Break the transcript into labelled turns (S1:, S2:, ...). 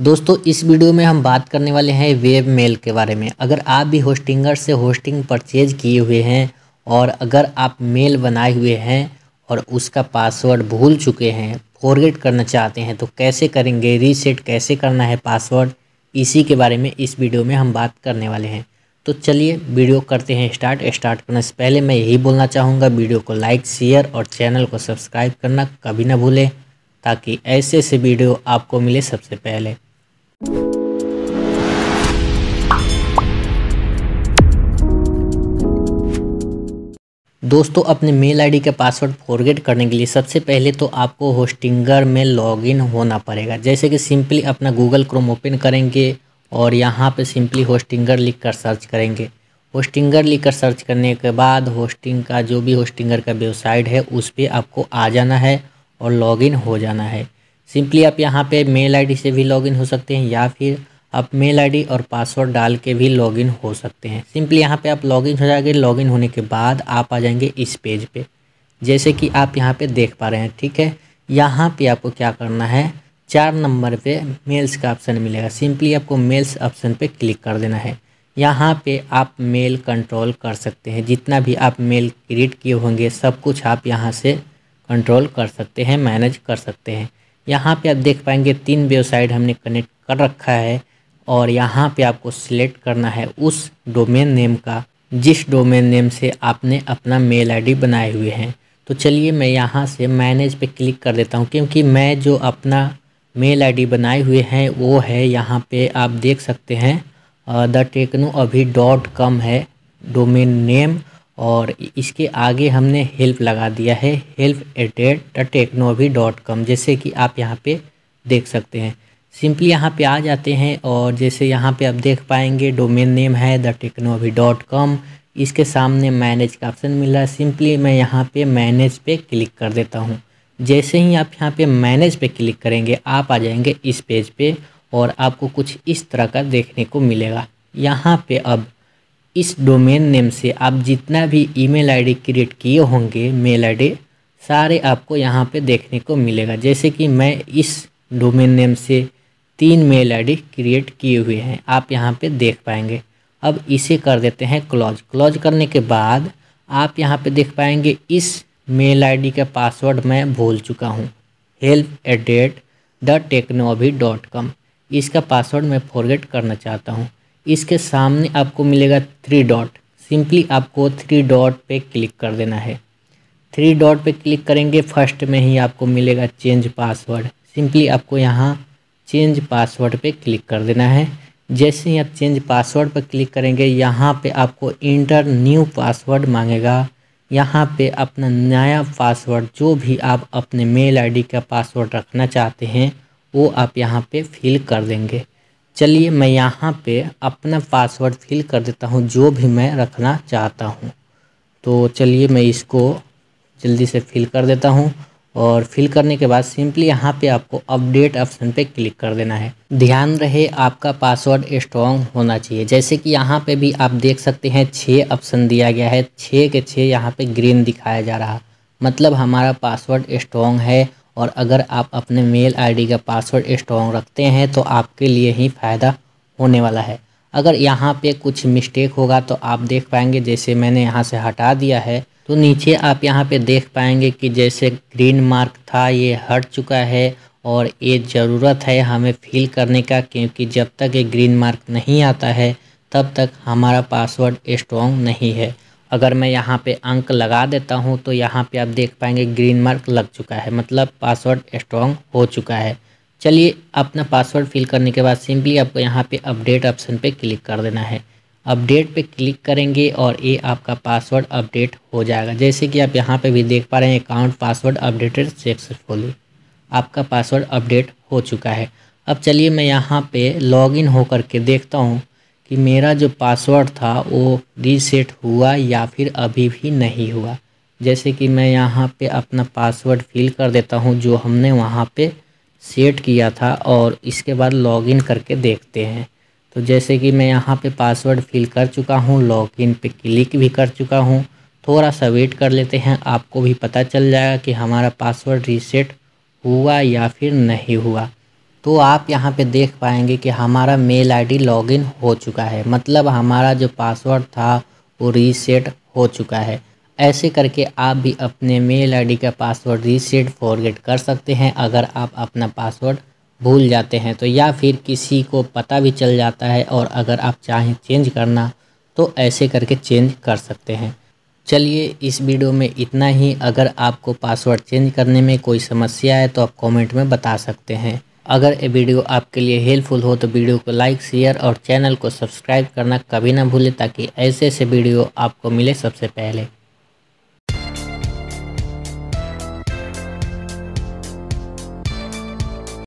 S1: दोस्तों इस वीडियो में हम बात करने वाले हैं वेब मेल के बारे में अगर आप भी होस्टिंगर से होस्टिंग परचेज किए हुए हैं और अगर आप मेल बनाए हुए हैं और उसका पासवर्ड भूल चुके हैं फॉरगेट करना चाहते हैं तो कैसे करेंगे रीसेट कैसे करना है पासवर्ड इसी के बारे में इस वीडियो में हम बात करने वाले हैं तो चलिए वीडियो करते हैं स्टार्ट स्टार्ट करने से पहले मैं यही बोलना चाहूँगा वीडियो को लाइक शेयर और चैनल को सब्सक्राइब करना कभी ना भूलें ताकि ऐसे ऐसे वीडियो आपको मिले सबसे पहले दोस्तों अपने मेल आईडी का पासवर्ड फॉरगेट करने के लिए सबसे पहले तो आपको होस्टिंगर में लॉगिन होना पड़ेगा जैसे कि सिंपली अपना गूगल क्रोम ओपन करेंगे और यहाँ पे सिंपली होस्टिंगर लिख कर सर्च करेंगे होस्टिंगर लिख कर सर्च करने के बाद होस्टिंग का जो भी होस्टिंगर का वेबसाइट है उस पर आपको आ जाना है और लॉगिन हो जाना है सिंपली आप यहाँ पर मेल आई से भी लॉगिन हो सकते हैं या फिर आप मेल आईडी और पासवर्ड डाल के भी लॉगिन हो सकते हैं सिंपली यहाँ पे आप लॉगिन हो जाएंगे लॉगिन होने के बाद आप आ जाएंगे इस पेज पे जैसे कि आप यहाँ पे देख पा रहे हैं ठीक है यहाँ पे आपको क्या करना है चार नंबर पे मेल्स का ऑप्शन मिलेगा सिंपली आपको मेल्स ऑप्शन पे क्लिक कर देना है यहाँ पे आप मेल कंट्रोल कर सकते हैं जितना भी आप मेल क्रिएट किए होंगे सब कुछ आप यहाँ से कंट्रोल कर सकते हैं मैनेज कर सकते हैं यहाँ पे आप देख पाएंगे तीन वेबसाइट हमने कनेक्ट कर रखा है और यहाँ पे आपको सिलेक्ट करना है उस डोमेन नेम का जिस डोमेन नेम से आपने अपना मेल आईडी बनाए हुए हैं तो चलिए मैं यहाँ से मैनेज पे क्लिक कर देता हूँ क्योंकि मैं जो अपना मेल आईडी बनाए हुए हैं वो है यहाँ पे आप देख सकते हैं the techno Abhi dot com है डोमेन नेम और इसके आगे हमने हेल्प लगा दिया है help at the techno Abhi dot com जैसे कि आप यहाँ पर देख सकते हैं सिंपली यहाँ पे आ जाते हैं और जैसे यहाँ पे आप देख पाएंगे डोमेन नेम है द टेक्नोवी डॉट कॉम इसके सामने मैनेज का ऑप्शन मिल रहा है सिंपली मैं यहाँ पे मैनेज पे क्लिक कर देता हूँ जैसे ही आप यहाँ पे मैनेज पे क्लिक करेंगे आप आ जाएंगे इस पेज पे और आपको कुछ इस तरह का देखने को मिलेगा यहाँ पे अब इस डोमेन नेम से आप जितना भी ईमेल आईडी क्रिएट किए होंगे मेल आई सारे आपको यहाँ पर देखने को मिलेगा जैसे कि मैं इस डोमेन नेम से तीन मेल आईडी क्रिएट किए हुए हैं आप यहाँ पे देख पाएंगे अब इसे कर देते हैं क्लॉज क्लॉज करने के बाद आप यहाँ पे देख पाएंगे इस मेल आईडी का पासवर्ड मैं भूल चुका हूँ हेल्प एट डेट द टेक्नोवी डॉट कॉम इसका पासवर्ड मैं फॉरगेट करना चाहता हूँ इसके सामने आपको मिलेगा थ्री डॉट सिंपली आपको थ्री डॉट पे क्लिक कर देना है थ्री डॉट पे क्लिक करेंगे फर्स्ट में ही आपको मिलेगा चेंज पासवर्ड सिंपली आपको यहाँ चेंज पासवर्ड पे क्लिक कर देना है जैसे ही आप चेंज पासवर्ड पर क्लिक करेंगे यहाँ पे आपको इंटर न्यू पासवर्ड मांगेगा यहाँ पे अपना नया पासवर्ड जो भी आप अपने मेल आईडी का पासवर्ड रखना चाहते हैं वो आप यहाँ पे फिल कर देंगे चलिए मैं यहाँ पे अपना पासवर्ड फिल कर देता हूँ जो भी मैं रखना चाहता हूँ तो चलिए मैं इसको जल्दी से फिल कर देता हूँ और फिल करने के बाद सिंपली यहाँ पे आपको अपडेट ऑप्शन पे क्लिक कर देना है ध्यान रहे आपका पासवर्ड स्ट्रॉन्ग होना चाहिए जैसे कि यहाँ पे भी आप देख सकते हैं छः ऑप्शन दिया गया है छः के छः यहाँ पे ग्रीन दिखाया जा रहा मतलब हमारा पासवर्ड स्ट्रॉन्ग है और अगर आप अपने मेल आई का पासवर्ड स्ट्रॉन्ग रखते हैं तो आपके लिए ही फ़ायदा होने वाला है अगर यहाँ पर कुछ मिस्टेक होगा तो आप देख पाएंगे जैसे मैंने यहाँ से हटा दिया है तो नीचे आप यहाँ पे देख पाएंगे कि जैसे ग्रीन मार्क था ये हट चुका है और ये ज़रूरत है हमें फिल करने का क्योंकि जब तक ये ग्रीन मार्क नहीं आता है तब तक हमारा पासवर्ड स्ट्रॉन्ग नहीं है अगर मैं यहाँ पे अंक लगा देता हूँ तो यहाँ पे आप देख पाएंगे ग्रीन मार्क लग चुका है मतलब पासवर्ड स्ट्रॉन्ग हो चुका है चलिए अपना पासवर्ड फिल करने के बाद सिंपली आपको यहाँ पे अपडेट ऑप्शन पे क्लिक कर देना है अपडेट पे क्लिक करेंगे और ये आपका पासवर्ड अपडेट हो जाएगा जैसे कि आप यहाँ पे भी देख पा रहे हैं अकाउंट पासवर्ड अपडेटेड सक्सेसफुली आपका पासवर्ड अपडेट हो चुका है अब चलिए मैं यहाँ पे लॉगिन हो कर के देखता हूँ कि मेरा जो पासवर्ड था वो रीसेट हुआ या फिर अभी भी नहीं हुआ जैसे कि मैं यहाँ पर अपना पासवर्ड फिल कर देता हूँ जो हमने वहाँ पर सेट किया था और इसके बाद लॉगिन करके देखते हैं तो जैसे कि मैं यहाँ पे पासवर्ड फिल कर चुका हूँ लॉगिन पे क्लिक भी कर चुका हूँ थोड़ा सा वेट कर लेते हैं आपको भी पता चल जाएगा कि हमारा पासवर्ड रीसेट हुआ या फिर नहीं हुआ तो आप यहाँ पे देख पाएंगे कि हमारा मेल आईडी लॉगिन हो चुका है मतलब हमारा जो पासवर्ड था वो रीसेट हो चुका है ऐसे करके आप भी अपने मेल आईडी का पासवर्ड रीसेट फॉरगेट कर सकते हैं अगर आप अपना पासवर्ड भूल जाते हैं तो या फिर किसी को पता भी चल जाता है और अगर आप चाहें चेंज करना तो ऐसे करके चेंज कर सकते हैं चलिए इस वीडियो में इतना ही अगर आपको पासवर्ड चेंज करने में कोई समस्या है तो आप कमेंट में बता सकते हैं अगर ये वीडियो आपके लिए हेल्पफुल हो तो वीडियो को लाइक शेयर और चैनल को सब्सक्राइब करना कभी ना भूलें ताकि ऐसे ऐसे वीडियो आपको मिले सबसे पहले